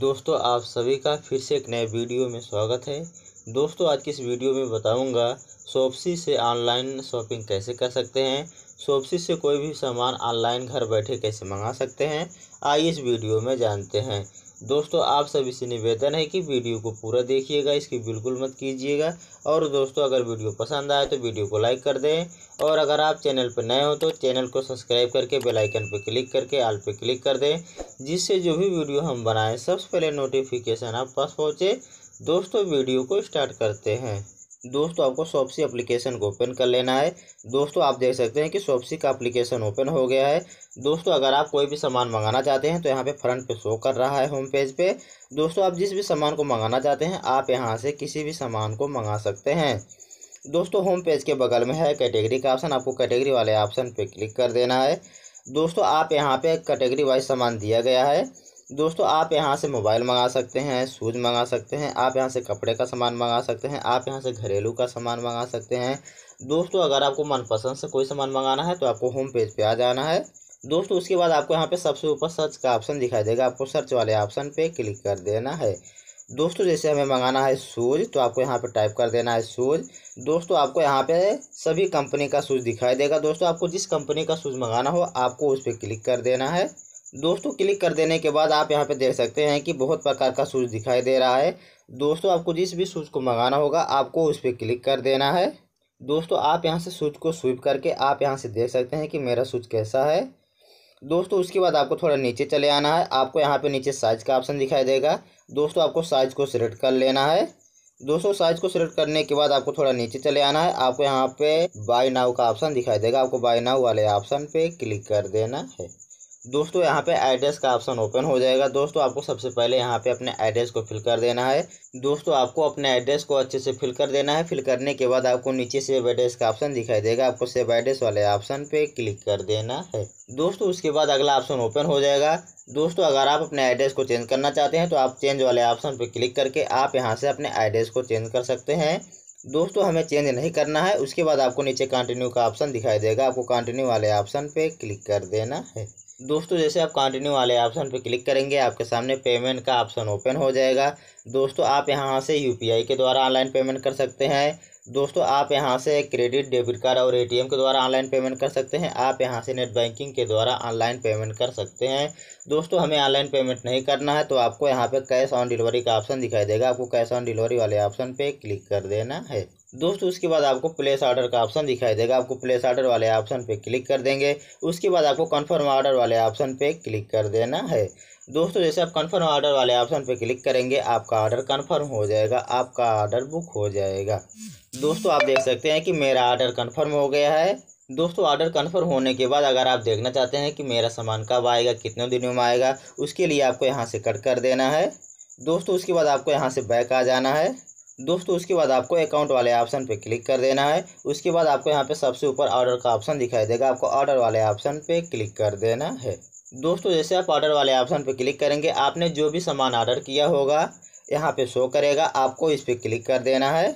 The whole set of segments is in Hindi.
दोस्तों आप सभी का फिर से एक नए वीडियो में स्वागत है दोस्तों आज की इस वीडियो में बताऊंगा शॉपसी से ऑनलाइन शॉपिंग कैसे कर सकते हैं सोपसी से कोई भी सामान ऑनलाइन घर बैठे कैसे मंगा सकते हैं आइए इस वीडियो में जानते हैं दोस्तों आप सभी से निवेदन है कि वीडियो को पूरा देखिएगा इसकी बिल्कुल मत कीजिएगा और दोस्तों अगर वीडियो पसंद आए तो वीडियो को लाइक कर दें और अगर आप चैनल पर नए हो तो चैनल को सब्सक्राइब करके बेल आइकन पर क्लिक करके आल पर क्लिक कर दें जिससे जो भी वीडियो हम बनाएं सबसे पहले नोटिफिकेशन आप पास पहुँचे दोस्तों वीडियो को स्टार्ट करते हैं दोस्तों आपको सॉप्सी एप्लीकेशन को ओपन कर लेना है दोस्तों आप देख सकते हैं कि सॉप्सी का एप्लीकेशन ओपन हो गया है दोस्तों अगर आप कोई भी सामान मंगाना चाहते हैं तो यहाँ पे फ्रंट पे शो कर रहा है होम पेज पे दोस्तों आप जिस भी सामान को मंगाना चाहते हैं आप यहाँ से किसी भी सामान को मंगा सकते हैं दोस्तों होम पेज के बगल में है कैटेगरी का ऑप्शन आपको कैटेगरी वाले ऑप्शन पर क्लिक कर देना है दोस्तों आप यहाँ पर कैटेगरी वाइज सामान दिया गया है दोस्तों आप यहाँ से मोबाइल मंगा सकते हैं शूज़ मंगा सकते हैं आप यहाँ से कपड़े का सामान मंगा सकते हैं आप यहाँ से घरेलू का सामान मंगा सकते हैं दोस्तों अगर आपको मनपसंद से कोई सामान मंगाना है तो आपको होम पेज पे आ जाना है दोस्तों उसके बाद आपको यहाँ पे सबसे ऊपर सर्च का ऑप्शन दिखाई देगा आपको सर्च वाले ऑप्शन पे क्लिक कर देना है दोस्तों जैसे हमें मंगाना है शूज़ तो आपको यहाँ पे टाइप कर देना है शूज़ दोस्तों आपको यहाँ पे सभी कंपनी का शूज़ दिखाई देगा दोस्तों आपको जिस कंपनी का शूज़ मंगाना हो आपको उस पर क्लिक कर देना है दोस्तों क्लिक कर देने के बाद आप यहाँ पे देख सकते हैं कि बहुत प्रकार का शूज़ दिखाई दे रहा है दोस्तों आपको जिस भी शूज़ को मंगाना होगा आपको उस पर क्लिक कर देना है दोस्तों आप यहाँ से शूज़ को स्वीप करके आप यहाँ से देख सकते हैं कि मेरा शूज़ कैसा है दोस्तों उसके बाद आपको थोड़ा नीचे चले आना है आपको यहाँ पर नीचे साइज़ का ऑप्शन दिखाई देगा दोस्तों आपको साइज़ को सिलेक्ट कर लेना है दोस्तों साइज को सिलेक्ट करने के बाद आपको थोड़ा नीचे चले आना है आपको यहाँ पे बाय नाव का ऑप्शन दिखाई देगा आपको बाय नाव वाले ऑप्शन पे क्लिक कर देना है दोस्तों यहाँ पे एड्रेस का ऑप्शन ओपन हो जाएगा दोस्तों आपको सबसे पहले यहाँ पे अपने एड्रेस को फिल कर देना है दोस्तों आपको अपने एड्रेस को अच्छे से फिल कर देना है फिल करने के बाद आपको नीचे सेव एड्रेस का ऑप्शन दिखाई देगा आपको सेव एड्रेस वाले ऑप्शन पे क्लिक कर देना है दोस्तों उसके बाद अगला ऑप्शन ओपन हो जाएगा दोस्तों अगर आप अपने एड्रेस को चेंज करना चाहते हैं तो आप चेंज वाले ऑप्शन पर क्लिक करके आप यहाँ से अपने एड्रेस को चेंज कर सकते हैं दोस्तों हमें चेंज नहीं करना है उसके बाद आपको नीचे कंटिन्यू का ऑप्शन दिखाई देगा आपको कंटिन्यू वाले ऑप्शन पर क्लिक कर देना है दोस्तों जैसे आप कंटिन्यू वाले ऑप्शन पर क्लिक करेंगे आपके सामने पेमेंट का ऑप्शन ओपन हो जाएगा दोस्तों आप यहाँ से यूपीआई के द्वारा ऑनलाइन पेमेंट कर सकते हैं दोस्तों आप यहाँ से क्रेडिट डेबिट कार्ड और एटीएम के द्वारा ऑनलाइन पेमेंट कर सकते हैं आप यहाँ से नेट बैंकिंग के द्वारा ऑनलाइन पेमेंट कर सकते हैं दोस्तों हमें ऑनलाइन पेमेंट नहीं करना है तो आपको यहाँ पर कैश ऑन डिलीवरी का ऑप्शन दिखाई देगा आपको कैश ऑन डिलीवरी वाले ऑप्शन पे क्लिक कर देना है दोस्तों उसके बाद आपको प्लेस ऑर्डर का ऑप्शन दिखाई देगा आपको प्लेस ऑर्डर वाले ऑप्शन पे क्लिक कर देंगे उसके बाद आपको कन्फर्म ऑर्डर वाले ऑप्शन पे क्लिक कर देना है दोस्तों जैसे आप कन्फर्म ऑर्डर वाले ऑप्शन पे क्लिक करेंगे आपका ऑर्डर कन्फर्म हो जाएगा आपका ऑर्डर बुक हो जाएगा दोस्तों आप देख सकते हैं कि मेरा ऑर्डर कन्फर्म हो गया है दोस्तों ऑर्डर कन्फर्म होने के बाद अगर आप देखना चाहते हैं कि मेरा सामान कब आएगा कितने दिनों में आएगा उसके लिए आपको यहाँ से कट कर देना है दोस्तों उसके बाद आपको यहाँ से बैक आ जाना है दोस्तों उसके बाद आपको अकाउंट वाले ऑप्शन पे क्लिक कर देना है उसके बाद आपको यहाँ पे सबसे ऊपर ऑर्डर का ऑप्शन दिखाई देगा आपको ऑर्डर वाले ऑप्शन पे क्लिक कर देना है दोस्तों जैसे आप ऑर्डर वाले ऑप्शन पे क्लिक करेंगे आपने जो भी सामान ऑर्डर किया होगा यहाँ पे शो करेगा आपको इस पर क्लिक कर देना है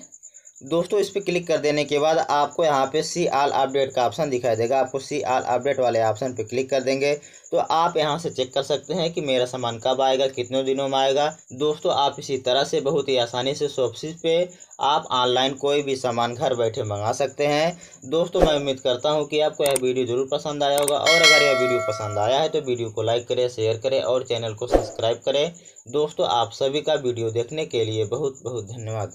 दोस्तों इस पर क्लिक कर देने के बाद आपको यहाँ पे सी आल अपडेट का ऑप्शन दिखाई देगा आपको सी आल अपडेट वाले ऑप्शन पे क्लिक कर देंगे तो आप यहाँ से चेक कर सकते हैं कि मेरा सामान कब आएगा कितने दिनों में आएगा दोस्तों आप इसी तरह से बहुत ही आसानी से शॉपसी पे आप ऑनलाइन कोई भी सामान घर बैठे मंगा सकते हैं दोस्तों मैं उम्मीद करता हूँ कि आपको यह वीडियो ज़रूर पसंद आया होगा और अगर यह वीडियो पसंद आया है तो वीडियो को लाइक करें शेयर करें और चैनल को सब्सक्राइब करें दोस्तों आप सभी का वीडियो देखने के लिए बहुत बहुत धन्यवाद